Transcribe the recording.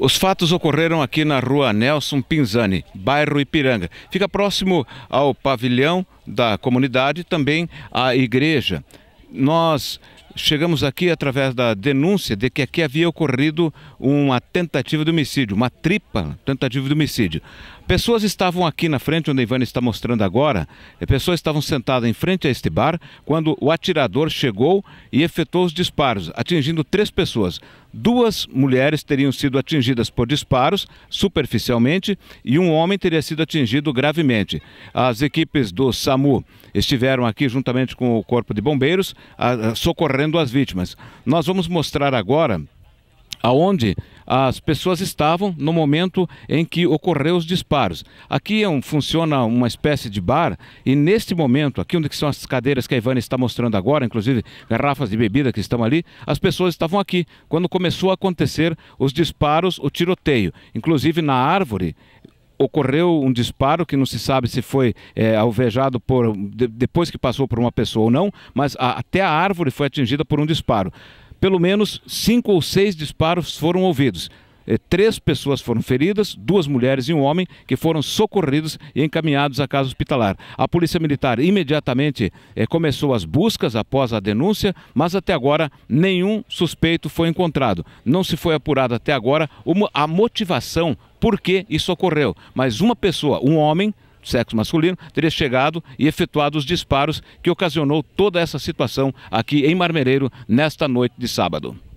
Os fatos ocorreram aqui na rua Nelson Pinzani, bairro Ipiranga. Fica próximo ao pavilhão da comunidade, também à igreja. Nós chegamos aqui através da denúncia de que aqui havia ocorrido uma tentativa de homicídio, uma tripa, tentativa de homicídio. Pessoas estavam aqui na frente, onde a Ivana está mostrando agora, pessoas estavam sentadas em frente a este bar quando o atirador chegou e efetuou os disparos, atingindo três pessoas. Duas mulheres teriam sido atingidas por disparos superficialmente e um homem teria sido atingido gravemente. As equipes do SAMU estiveram aqui juntamente com o Corpo de Bombeiros socorrendo as vítimas. Nós vamos mostrar agora aonde as pessoas estavam no momento em que ocorreu os disparos. Aqui é um, funciona uma espécie de bar e neste momento, aqui onde são as cadeiras que a Ivana está mostrando agora, inclusive garrafas de bebida que estão ali, as pessoas estavam aqui quando começou a acontecer os disparos, o tiroteio. Inclusive na árvore ocorreu um disparo que não se sabe se foi é, alvejado por, de, depois que passou por uma pessoa ou não, mas a, até a árvore foi atingida por um disparo pelo menos cinco ou seis disparos foram ouvidos. Eh, três pessoas foram feridas, duas mulheres e um homem, que foram socorridos e encaminhados à casa hospitalar. A Polícia Militar imediatamente eh, começou as buscas após a denúncia, mas até agora nenhum suspeito foi encontrado. Não se foi apurado até agora a motivação por que isso ocorreu. Mas uma pessoa, um homem, sexo masculino, teria chegado e efetuado os disparos que ocasionou toda essa situação aqui em Marmereiro nesta noite de sábado.